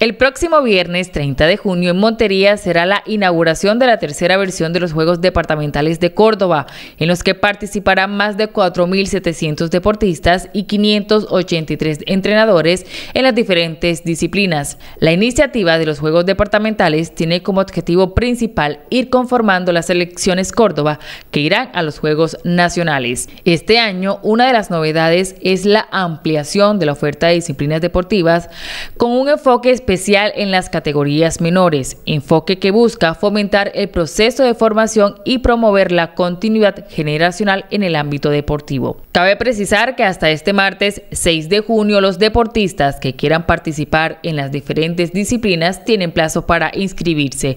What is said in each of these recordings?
El próximo viernes 30 de junio en Montería será la inauguración de la tercera versión de los Juegos Departamentales de Córdoba, en los que participarán más de 4.700 deportistas y 583 entrenadores en las diferentes disciplinas. La iniciativa de los Juegos Departamentales tiene como objetivo principal ir conformando las selecciones Córdoba que irán a los Juegos Nacionales. Este año, una de las novedades es la ampliación de la oferta de disciplinas deportivas con un enfoque específico especial en las categorías menores, enfoque que busca fomentar el proceso de formación y promover la continuidad generacional en el ámbito deportivo. Cabe precisar que hasta este martes 6 de junio los deportistas que quieran participar en las diferentes disciplinas tienen plazo para inscribirse.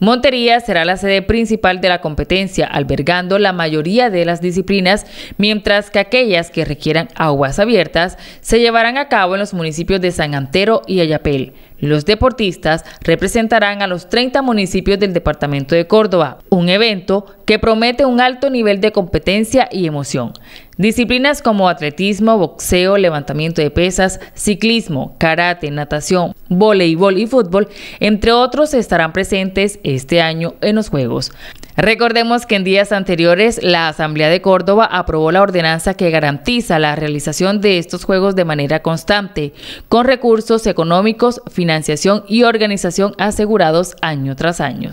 Montería será la sede principal de la competencia, albergando la mayoría de las disciplinas, mientras que aquellas que requieran aguas abiertas se llevarán a cabo en los municipios de San Antero y Ayapel. Los deportistas representarán a los 30 municipios del departamento de Córdoba, un evento que promete un alto nivel de competencia y emoción. Disciplinas como atletismo, boxeo, levantamiento de pesas, ciclismo, karate, natación, voleibol y fútbol, entre otros, estarán presentes este año en los Juegos. Recordemos que en días anteriores la Asamblea de Córdoba aprobó la ordenanza que garantiza la realización de estos Juegos de manera constante, con recursos económicos, financiación y organización asegurados año tras año.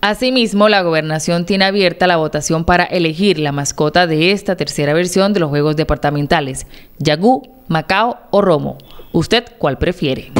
Asimismo, la gobernación tiene abierta la votación para elegir la mascota de esta tercera versión de los Juegos Departamentales, Yagú, Macao o Romo. ¿Usted cuál prefiere?